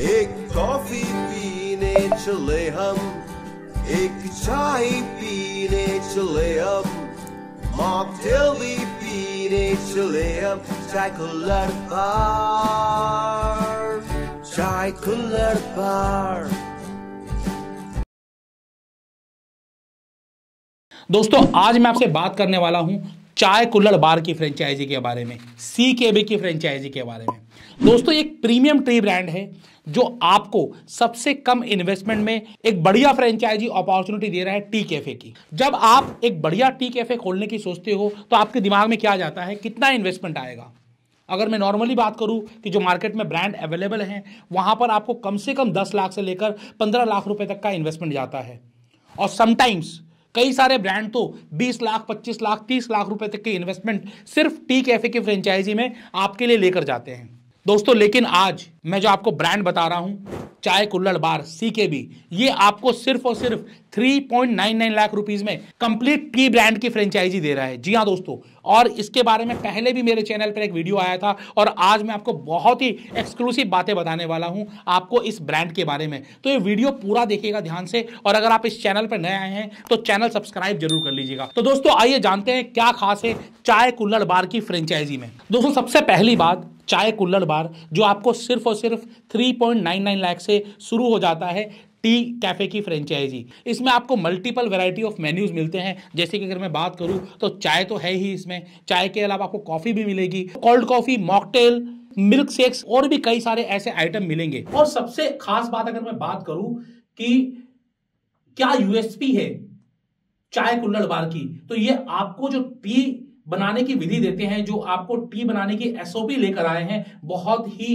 एक कॉफी पीने चले हम एक चाय पीने चले हम मॉकटेल भी पीने चले हम चाय कुल्लर पार चाय कुल्लर पार दोस्तों आज मैं आपसे बात करने वाला हूं चाय कुल्लड़ बार की फ्रेंचाइजी के बारे में सी के बी की फ्रेंचाइजी के बारे में दोस्तों एक प्रीमियम ट्री ब्रांड है जो आपको सबसे कम इन्वेस्टमेंट में एक बढ़िया फ्रेंचाइजी अपॉर्चुनिटी दे रहा है टी कैफे की जब आप एक बढ़िया टी कैफे खोलने की सोचते हो तो आपके दिमाग में क्या जाता है कितना इन्वेस्टमेंट आएगा अगर मैं नॉर्मली बात करूं कि जो मार्केट में ब्रांड अवेलेबल हैं वहां पर आपको कम से कम दस लाख से लेकर पंद्रह लाख रुपए तक का इन्वेस्टमेंट जाता है और समटाइम्स कई सारे ब्रांड तो 20 लाख 25 लाख 30 लाख रुपए तक के इन्वेस्टमेंट सिर्फ टी कैफे की फ्रेंचाइजी में आपके लिए लेकर जाते हैं दोस्तों लेकिन आज मैं जो आपको ब्रांड बता रहा हूं चाय कुल्लड़ बार सी के बी ये आपको सिर्फ और सिर्फ 3.99 लाख रुपीस में कंप्लीट टी ब्रांड की फ्रेंचाइजी दे रहा है जी हाँ दोस्तों और इसके बारे में पहले भी मेरे चैनल पर एक वीडियो आया था और आज मैं आपको बहुत ही एक्सक्लूसिव बातें बताने वाला हूं आपको इस ब्रांड के बारे में तो ये वीडियो पूरा देखिएगा ध्यान से और अगर आप इस चैनल पर नए आए हैं तो चैनल सब्सक्राइब जरूर कर लीजिएगा तो दोस्तों आइए जानते हैं क्या खास है चाय कुल्लड़ बार की फ्रेंचाइजी में दोस्तों सबसे पहली बात चाय कुल्लड़ बार जो आपको सिर्फ और सिर्फ 3.99 लाख से शुरू हो जाता है टी कैफ़े की फ्रेंचाइजी इसमें आपको मल्टीपल वैरायटी ऑफ मेन्यूज़ मिलते हैं जैसे कि अगर मैं बात करूं तो चाय तो है ही इसमें चाय के अलावा आपको कॉफ़ी भी मिलेगी cold coffee mocktail milkshakes और भी कई सारे ऐसे आइटम मिलेंगे और सबसे खास बात अगर मैं बात करूं कि क्या यूएसपी है चाय कुल्लड़ बार की तो ये आपको जो टी बनाने की विधि देते हैं जो आपको टी बनाने की एसओपी लेकर आए हैं बहुत ही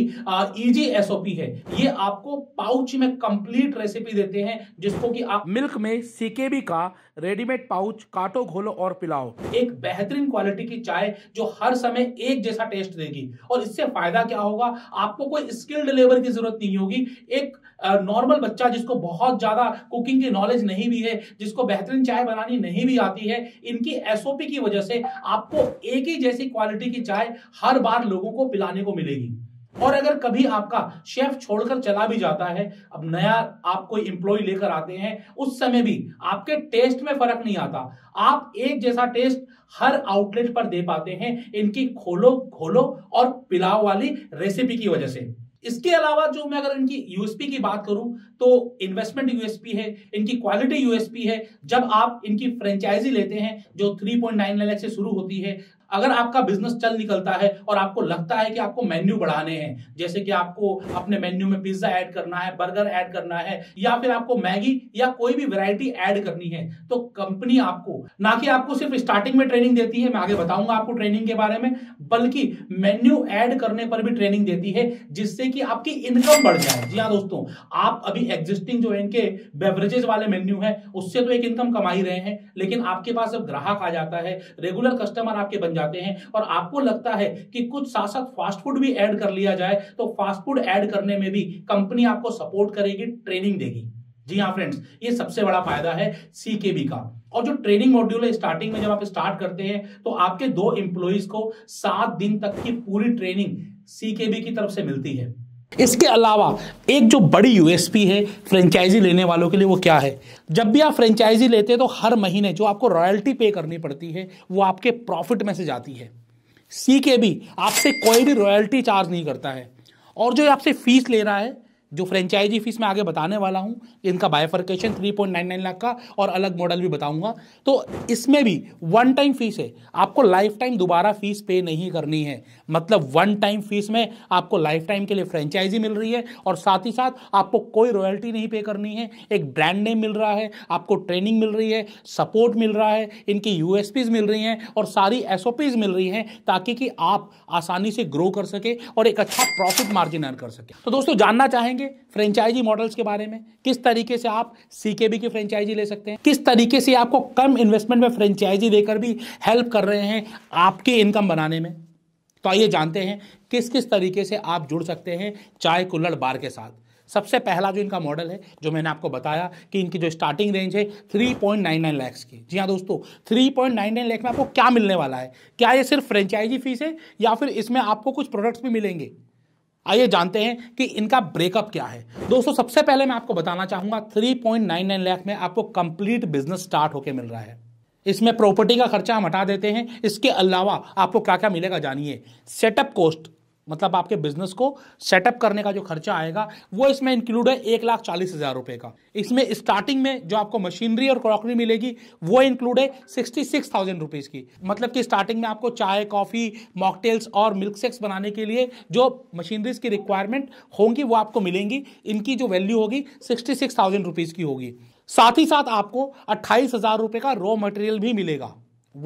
इजी एसओपी है ये आपको पाउच में कंप्लीट रेसिपी देते हैं जिसको कि आप मिल्क में सीकेबी का रेडीमेड पाउच काटो घोलो और पिलाओ एक बेहतरीन क्वालिटी की चाय जो हर समय एक जैसा टेस्ट देगी और इससे फायदा क्या होगा आपको कोई स्किल्ड लेबर की जरूरत नहीं होगी एक नॉर्मल बच्चा जिसको बहुत ज़्यादा कुकिंग की नॉलेज नहीं भी है जिसको बेहतरीन चाय बनानी नहीं भी आती है इनकी एसओपी की वजह से आपको एक ही जैसी क्वालिटी की चाय हर बार लोगों को पिलाने को मिलेगी और अगर कभी आपका शेफ छोड़कर चला भी जाता है अब नया आप कोई एम्प्लॉय लेकर आते हैं उस समय भी आपके टेस्ट में फर्क नहीं आता आप एक जैसा टेस्ट हर आउटलेट पर दे पाते हैं इनकी खोलो खोलो और पिलाव वाली रेसिपी की वजह से इसके अलावा जो मैं अगर इनकी यूएसपी की बात करूं तो इन्वेस्टमेंट यूएसपी है इनकी क्वालिटी यूएसपी है जब आप इनकी फ्रेंचाइजी लेते हैं जो 3.9 पॉइंट से शुरू होती है अगर आपका बिजनेस चल निकलता है और आपको लगता है कि आपको मेन्यू बढ़ाने हैं जैसे कि आपको अपने मेन्यू में पिज्जा ऐड करना है बर्गर ऐड करना है या फिर आपको मैगी या कोई भी वैरायटी ऐड करनी है तो कंपनी आपको ना कि आपको सिर्फ स्टार्टिंग में ट्रेनिंग देती है मैं आगे बताऊंगा आपको ट्रेनिंग के बारे में बल्कि मेन्यू ऐड करने पर भी ट्रेनिंग देती है जिससे कि आपकी इनकम बढ़ जाए जी हाँ दोस्तों आप अभी एग्जिस्टिंग जो इनके बेवरेजेस वाले मेन्यू है उससे तो एक इनकम कमा ही रहे हैं लेकिन आपके पास जब ग्राहक आ जाता है रेगुलर कस्टमर आपके बन जाते हैं और आपको लगता है कि कुछ साथ साथ फास्ट फूड भी ऐड कर लिया जाए तो फास्ट फूड ऐड करने में भी कंपनी आपको सपोर्ट करेगी ट्रेनिंग देगी जी हाँ फ्रेंड्स ये सबसे बड़ा फायदा है सीकेबी का और जो ट्रेनिंग मॉड्यूल है स्टार्टिंग में जब आप स्टार्ट करते हैं तो आपके दो इंप्लॉइज को सात दिन तक की पूरी ट्रेनिंग सीकेबी की तरफ से मिलती है इसके अलावा एक जो बड़ी यूएसपी है फ्रेंचाइजी लेने वालों के लिए वो क्या है जब भी आप फ्रेंचाइजी लेते हैं तो हर महीने जो आपको रॉयल्टी पे करनी पड़ती है वो आपके प्रॉफिट में से जाती है सी के भी आपसे कोई भी रॉयल्टी चार्ज नहीं करता है और जो आपसे फीस ले रहा है जो फ्रेंचाइजी फीस मैं आगे बताने वाला हूँ इनका बायफर्केशन 3.99 लाख का और अलग मॉडल भी बताऊंगा तो इसमें भी वन टाइम फीस है आपको लाइफ टाइम दोबारा फीस पे नहीं करनी है मतलब वन टाइम फीस में आपको लाइफ टाइम के लिए फ्रेंचाइजी मिल रही है और साथ ही साथ आपको कोई रॉयल्टी नहीं पे करनी है एक ब्रांड नेम मिल रहा है आपको ट्रेनिंग मिल रही है सपोर्ट मिल रहा है इनकी यूएसपीज मिल रही हैं और सारी एस मिल रही हैं ताकि कि आप आसानी से ग्रो कर सके और एक अच्छा प्रॉफिट मार्जिन अर्न कर सके तो दोस्तों जानना चाहेंगे जानेंगे फ्रेंचाइजी मॉडल्स के बारे में किस तरीके से आप सीकेबी की फ्रेंचाइजी ले सकते हैं किस तरीके से आपको कम इन्वेस्टमेंट में फ्रेंचाइजी देकर भी हेल्प कर रहे हैं आपके इनकम बनाने में तो आइए जानते हैं किस किस तरीके से आप जुड़ सकते हैं चाय कुल्लड़ बार के साथ सबसे पहला जो इनका मॉडल है जो मैंने आपको बताया कि इनकी जो स्टार्टिंग रेंज है 3.99 लैक्स की जी हाँ दोस्तों 3.99 लाख में आपको क्या मिलने वाला है क्या ये सिर्फ फ्रेंचाइजी फीस है या फिर इसमें आपको कुछ प्रोडक्ट्स भी मिलेंगे आइए जानते हैं कि इनका ब्रेकअप क्या है दोस्तों सबसे पहले मैं आपको बताना चाहूंगा 3.99 लाख में आपको कंप्लीट बिजनेस स्टार्ट होकर मिल रहा है इसमें प्रॉपर्टी का खर्चा हम हटा देते हैं इसके अलावा आपको क्या क्या मिलेगा जानिए सेटअप कॉस्ट मतलब आपके बिजनेस को सेटअप करने का जो खर्चा आएगा वो इसमें इंक्लूड है एक लाख चालीस हजार रुपये का इसमें स्टार्टिंग में जो आपको मशीनरी और क्रॉकरी मिलेगी वो इंक्लूड है सिक्सटी सिक्स थाउजेंड रुपीज़ की मतलब कि स्टार्टिंग में आपको चाय कॉफ़ी मॉकटेल्स और मिल्क सेक्स बनाने के लिए जो मशीनरीज की रिक्वायरमेंट होंगी वो आपको मिलेंगी इनकी जो वैल्यू होगी सिक्सटी सिक्स थाउजेंड रुपीज़ की होगी साथ ही साथ आपको अट्ठाईस हजार रुपये का रॉ मटेरियल भी मिलेगा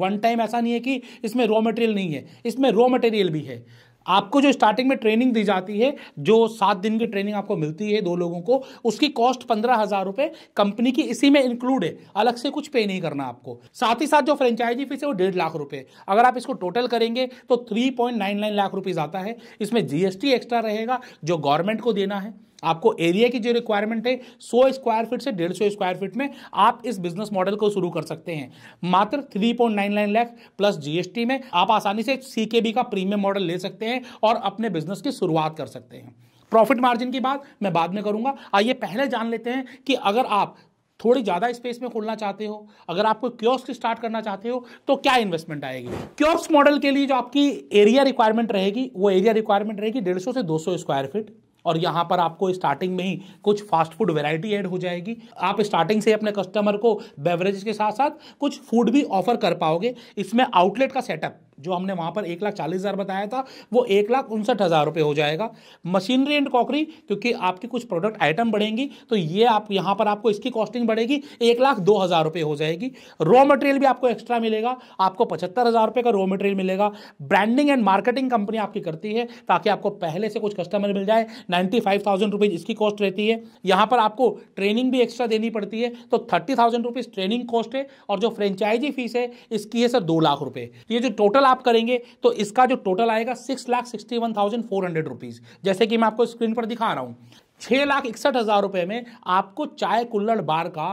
वन टाइम ऐसा नहीं है कि इसमें रॉ मटेरियल नहीं है इसमें रॉ मटेरियल भी है आपको जो स्टार्टिंग में ट्रेनिंग दी जाती है जो सात दिन की ट्रेनिंग आपको मिलती है दो लोगों को उसकी कॉस्ट पंद्रह हजार रुपए कंपनी की इसी में इंक्लूड है अलग से कुछ पे नहीं करना आपको साथ ही साथ जो फ्रेंचाइजी फीस है वो डेढ़ लाख रुपए अगर आप इसको टोटल करेंगे तो three point nine nine lakh rupees आता है इसमें जीएसटी एक्स्ट्रा रहेगा जो गवर्नमेंट को देना है आपको एरिया की जो रिक्वायरमेंट है सौ स्क्वायर फीट से डेढ़ सौ स्क्वायर फीट में आप इस बिजनेस मॉडल को शुरू कर सकते हैं मात्र three point nine nine lakh plus GST में आप आसानी से सीकेबी का प्रीमियम मॉडल ले सकते हैं हैं और अपने बिजनेस की शुरुआत कर सकते हैं प्रॉफिट मार्जिन की बात मैं बाद में करूंगा आइए पहले जान लेते हैं कि अगर आप थोड़ी ज़्यादा स्पेस में खोलना चाहते हो अगर आपको क्योस्क स्टार्ट करना चाहते हो तो क्या इन्वेस्टमेंट आएगी क्योस्क मॉडल के लिए जो आपकी एरिया रिक्वायरमेंट रहेगी वो एरिया रिक्वायरमेंट रहेगी डेढ़ से दो स्क्वायर फीट और यहाँ पर आपको स्टार्टिंग में ही कुछ फास्ट फूड वैरायटी ऐड हो जाएगी आप स्टार्टिंग से अपने कस्टमर को बेवरेज के साथ साथ कुछ फूड भी ऑफर कर पाओगे इसमें आउटलेट का सेटअप जो हमने वहां पर एक लाख चालीस हज़ार बताया था वो एक लाख उनसठ हज़ार रुपये हो जाएगा मशीनरी एंड कॉकरी क्योंकि आपकी कुछ प्रोडक्ट आइटम बढ़ेंगी तो ये आप यहां पर आपको इसकी कॉस्टिंग बढ़ेगी एक लाख दो हज़ार रुपये हो जाएगी रॉ मटेरियल भी आपको एक्स्ट्रा मिलेगा आपको पचहत्तर हज़ार रुपये का रॉ मटेरियल मिलेगा ब्रांडिंग एंड मार्केटिंग कंपनी आपकी करती है ताकि आपको पहले से कुछ कस्टमर मिल जाए नाइन्टी फाइव थाउजेंड रुपीज़ इसकी कॉस्ट रहती है यहां पर आपको ट्रेनिंग भी एक्स्ट्रा देनी पड़ती है तो thirty thousand rupees training cost है और जो फ्रेंचाइजी फीस है इसकी है सर दो लाख रुपये ये जो टोटल आप करेंगे तो इसका जो टोटल आएगा six lakh sixty one thousand four hundred rupees जैसे कि मैं आपको स्क्रीन पर दिखा रहा हूं छह लाख इकसठ हज़ार रुपए में आपको चाय कुल्लड़ बार का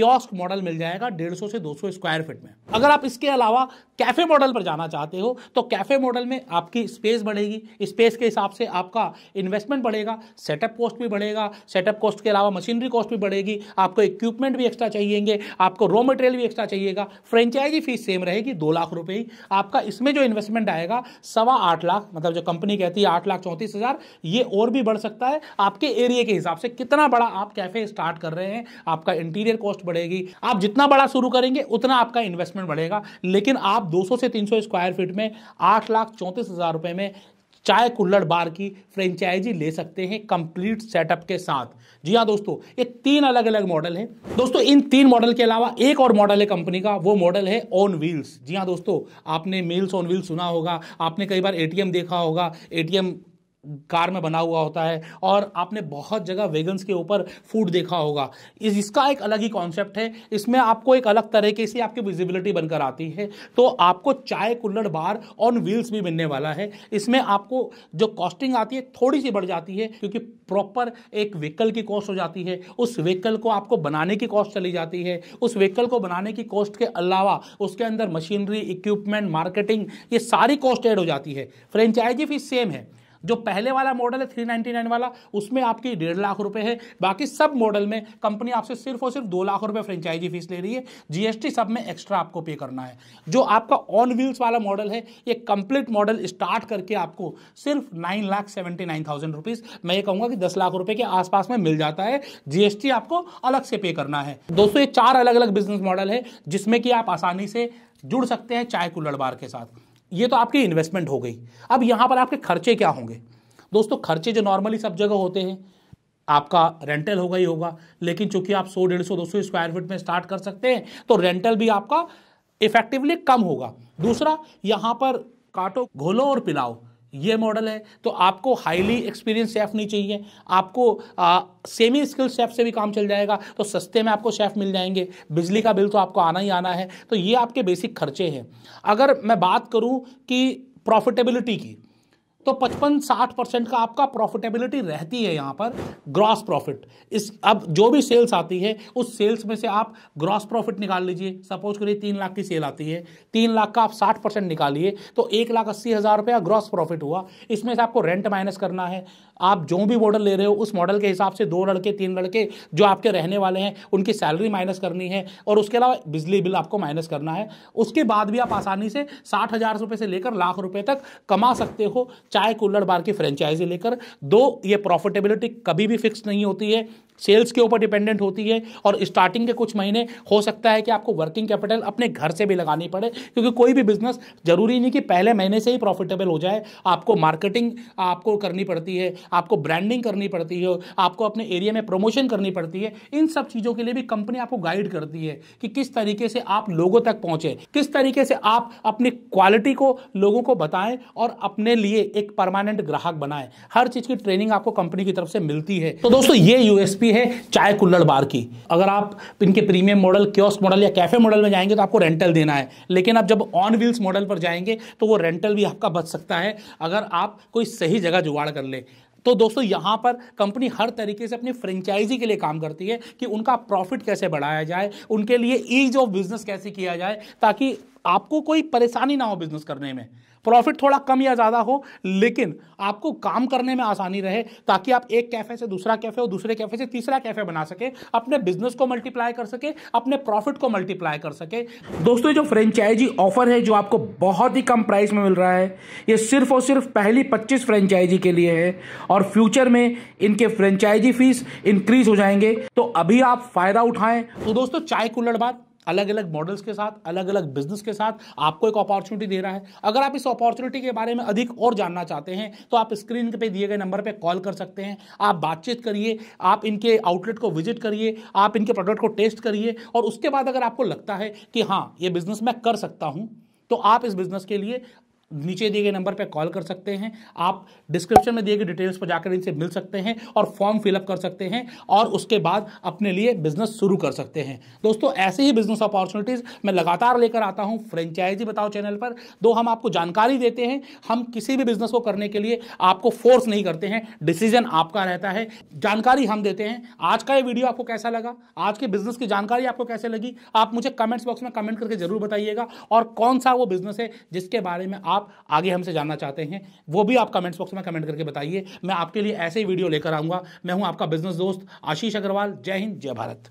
क्योस्क मॉडल मिल जाएगा 150 से 200 स्क्वायर फीट में अगर आप इसके अलावा कैफे मॉडल पर जाना चाहते हो तो कैफे मॉडल में आपकी स्पेस बढ़ेगी स्पेस के हिसाब से आपका इन्वेस्टमेंट बढ़ेगा सेटअप कॉस्ट भी बढ़ेगा सेटअप कॉस्ट के अलावा मशीनरी कॉस्ट भी बढ़ेगी आपको इक्विपमेंट भी एक्स्ट्रा चाहिएंगे आपको रॉ मटेरियल भी एक्स्ट्रा चाहिएगा फ्रेंचाइजी फीस सेम रहेगी दो लाख रुपये ही आपका इसमें जो इन्वेस्टमेंट आएगा सवा आठ लाख मतलब जो कंपनी कहती है आठ लाख चौंतीस हज़ार ये और भी बढ़ सकता है आपके एरिए के हिसाब से कितना बड़ा आप कैफे स्टार्ट कर रहे हैं आपका इंटीरियर कॉस्ट पड़ेगी आप जितना बड़ा शुरू करेंगे उतना आपका इन्वेस्टमेंट बढ़ेगा लेकिन आप 200 से 300 स्क्वायर फीट में आठ लाख चौंतीस हज़ार रुपये में चाय कुल्लड़ बार की फ्रेंचाइजी ले सकते हैं कंप्लीट सेटअप के साथ जी हाँ दोस्तों ये तीन अलग अलग मॉडल है दोस्तों इन तीन मॉडल के अलावा एक और मॉडल है कंपनी का वो मॉडल है ऑन व्हील्स जी हाँ दोस्तों आपने मील्स ऑन व्हील्स सुना होगा आपने कई बार एटीएम देखा होगा एटीएम कार में बना हुआ होता है और आपने बहुत जगह वेगन्स के ऊपर फूड देखा होगा इस इसका एक अलग ही कॉन्सेप्ट है इसमें आपको एक अलग तरह के से आपकी विजिबिलिटी बनकर आती है तो आपको चाय कुल्लड़ बार ऑन व्हील्स भी मिलने वाला है इसमें आपको जो कॉस्टिंग आती है थोड़ी सी बढ़ जाती है क्योंकि प्रॉपर एक व्हीकल की कॉस्ट हो जाती है उस व्हीकल को आपको बनाने की कॉस्ट चली जाती है उस व्हीकल को बनाने की कॉस्ट के अलावा उसके अंदर मशीनरी इक्विपमेंट मार्केटिंग ये सारी कॉस्ट एड हो जाती है फ्रेंचाइजी फीस सेम है जो पहले वाला मॉडल है थ्री नाइनटी नाइन वाला उसमें आपकी डेढ़ लाख रुपए है बाकी सब मॉडल में कंपनी आपसे सिर्फ और सिर्फ दो लाख रुपए फ्रेंचाइजी फीस ले रही है जीएसटी सब में एक्स्ट्रा आपको पे करना है जो आपका ऑन व्हील्स वाला मॉडल है ये कंप्लीट मॉडल स्टार्ट करके आपको सिर्फ nine lakh seventy nine thousand rupees मैं ये कहूंगा कि दस लाख रुपए के आसपास में मिल जाता है जीएसटी आपको अलग से पे करना है दोस्तों ये चार अलग अलग बिजनेस मॉडल है जिसमें कि आप आसानी से जुड़ सकते हैं चाय कुल्लड़ बार के साथ ये तो आपकी इन्वेस्टमेंट हो गई अब यहाँ पर आपके खर्चे क्या होंगे दोस्तों खर्चे जो नॉर्मली सब जगह होते हैं आपका रेंटल होगा ही होगा लेकिन चूंकि आप 100 डेढ़ सौ दो सौ स्क्वायर फीट में स्टार्ट कर सकते हैं तो रेंटल भी आपका इफेक्टिवली कम होगा दूसरा यहाँ पर काटो घोलो और पिलाओ ये मॉडल है तो आपको हाईली एक्सपीरियंस शेफ नहीं चाहिए आपको आ, सेमी स्किल शेफ से भी काम चल जाएगा तो सस्ते में आपको शेफ मिल जाएंगे बिजली का बिल तो आपको आना ही आना है तो ये आपके बेसिक खर्चे हैं अगर मैं बात करूं कि प्रॉफिटेबिलिटी की तो 55-60 परसेंट का आपका प्रॉफिटेबिलिटी रहती है यहाँ पर ग्रॉस प्रॉफिट इस अब जो भी सेल्स आती है उस सेल्स में से आप ग्रॉस प्रॉफिट निकाल लीजिए सपोज करिए तीन लाख की सेल आती है तीन लाख का आप 60 परसेंट निकालिए तो एक लाख अस्सी हज़ार रुपया ग्रॉस प्रॉफिट हुआ इसमें से आपको रेंट माइनस करना है आप जो भी मॉडल ले रहे हो उस मॉडल के हिसाब से दो लड़के तीन लड़के जो आपके रहने वाले हैं उनकी सैलरी माइनस करनी है और उसके अलावा बिजली बिल आपको माइनस करना है उसके बाद भी आप आसानी से साठ हज़ार रुपये से लेकर लाख रुपये तक कमा सकते हो चाय कूलर बार की फ्रेंचाइजी लेकर दो ये प्रॉफिटेबिलिटी कभी भी फिक्स नहीं होती है सेल्स के ऊपर डिपेंडेंट होती है और स्टार्टिंग के कुछ महीने हो सकता है कि आपको वर्किंग कैपिटल अपने घर से भी लगानी पड़े क्योंकि कोई भी बिजनेस जरूरी नहीं कि पहले महीने से ही प्रॉफिटेबल हो जाए आपको मार्केटिंग आपको करनी पड़ती है आपको ब्रांडिंग करनी पड़ती है आपको अपने एरिया में प्रमोशन करनी पड़ती है इन सब चीज़ों के लिए भी कंपनी आपको गाइड करती है कि किस तरीके से आप लोगों तक पहुंचे किस तरीके से आप अपनी क्वालिटी को लोगों को बताएं और अपने लिए एक परमानेंट ग्राहक बनाएं हर चीज़ की ट्रेनिंग आपको कंपनी की तरफ से मिलती है तो दोस्तों ये यूएसपी होती है चाय कुल्लड़ बार की अगर आप इनके प्रीमियम मॉडल क्योस्क मॉडल या कैफ़े मॉडल में जाएंगे तो आपको रेंटल देना है लेकिन आप जब ऑन व्हील्स मॉडल पर जाएंगे तो वो रेंटल भी आपका बच सकता है अगर आप कोई सही जगह जुगाड़ कर ले तो दोस्तों यहाँ पर कंपनी हर तरीके से अपनी फ्रेंचाइजी के लिए काम करती है कि उनका प्रॉफिट कैसे बढ़ाया जाए उनके लिए ईज ऑफ बिजनेस कैसे किया जाए ताकि आपको कोई परेशानी ना हो बिजनेस करने में प्रॉफिट थोड़ा कम या ज़्यादा हो लेकिन आपको काम करने में आसानी रहे ताकि आप एक कैफे से दूसरा कैफे और दूसरे कैफे से तीसरा कैफे बना सके अपने बिजनेस को मल्टीप्लाई कर सके अपने प्रॉफिट को मल्टीप्लाई कर सके दोस्तों जो फ्रेंचाइजी ऑफर है जो आपको बहुत ही कम प्राइस में मिल रहा है ये सिर्फ और सिर्फ पहली पच्चीस फ्रेंचाइजी के लिए है और फ्यूचर में इनके फ्रेंचाइजी फीस इंक्रीज हो जाएंगे तो अभी आप फायदा उठाएं तो दोस्तों चाय कुल्लड़ बात अलग अलग मॉडल्स के साथ अलग अलग बिजनेस के साथ आपको एक अपॉर्चुनिटी दे रहा है अगर आप इस अपॉर्चुनिटी के बारे में अधिक और जानना चाहते हैं तो आप स्क्रीन पे दिए गए नंबर पर कॉल कर सकते हैं आप बातचीत करिए आप इनके आउटलेट को विजिट करिए आप इनके प्रोडक्ट को टेस्ट करिए और उसके बाद अगर आपको लगता है कि हाँ ये बिजनेस मैं कर सकता हूँ तो आप इस बिजनेस के लिए नीचे दिए गए नंबर पर कॉल कर सकते हैं आप डिस्क्रिप्शन में दिए गए डिटेल्स पर जाकर इनसे मिल सकते हैं और फॉर्म फिलअप कर सकते हैं और उसके बाद अपने लिए बिजनेस शुरू कर सकते हैं दोस्तों ऐसे ही बिजनेस अपॉर्चुनिटीज़ मैं लगातार लेकर आता हूँ फ्रेंचाइजी बताओ चैनल पर दो हम आपको जानकारी देते हैं हम किसी भी बिजनेस को करने के लिए आपको फोर्स नहीं करते हैं डिसीजन आपका रहता है जानकारी हम देते हैं आज का ये वीडियो आपको कैसा लगा आज के बिजनेस की जानकारी आपको कैसे लगी आप मुझे कमेंट्स बॉक्स में कमेंट करके जरूर बताइएगा और कौन सा वो बिजनेस है जिसके बारे में आप आप आगे हमसे जानना चाहते हैं वो भी आप कमेंट्स बॉक्स में कमेंट करके बताइए मैं आपके लिए ऐसे ही वीडियो लेकर आऊँगा मैं हूँ आपका बिजनेस दोस्त आशीष अग्रवाल जय हिंद जय भारत